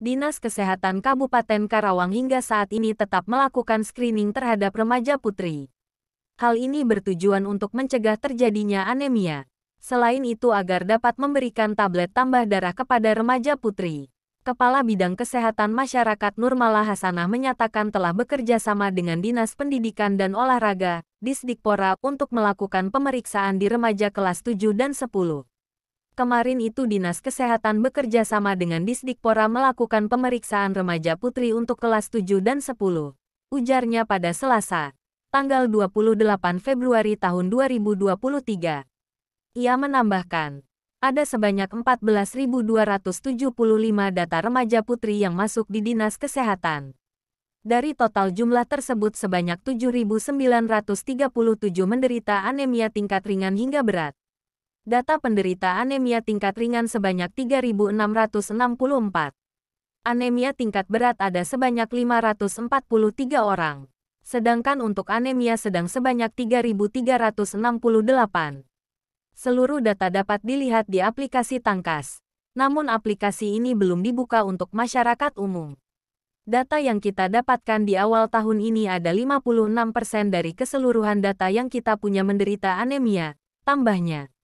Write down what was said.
Dinas Kesehatan Kabupaten Karawang hingga saat ini tetap melakukan screening terhadap remaja putri. Hal ini bertujuan untuk mencegah terjadinya anemia. Selain itu agar dapat memberikan tablet tambah darah kepada remaja putri. Kepala Bidang Kesehatan Masyarakat Nurmala Hasanah menyatakan telah bekerja sama dengan Dinas Pendidikan dan Olahraga, Disdikpora, untuk melakukan pemeriksaan di remaja kelas 7 dan 10. Kemarin itu Dinas Kesehatan bekerja sama dengan Disdikpora melakukan pemeriksaan remaja putri untuk kelas 7 dan 10. Ujarnya pada Selasa, tanggal 28 Februari tahun 2023. Ia menambahkan, ada sebanyak 14.275 data remaja putri yang masuk di Dinas Kesehatan. Dari total jumlah tersebut sebanyak 7.937 menderita anemia tingkat ringan hingga berat. Data penderita anemia tingkat ringan sebanyak 3.664. Anemia tingkat berat ada sebanyak 543 orang. Sedangkan untuk anemia sedang sebanyak 3.368. Seluruh data dapat dilihat di aplikasi Tangkas. Namun aplikasi ini belum dibuka untuk masyarakat umum. Data yang kita dapatkan di awal tahun ini ada 56% dari keseluruhan data yang kita punya menderita anemia, tambahnya.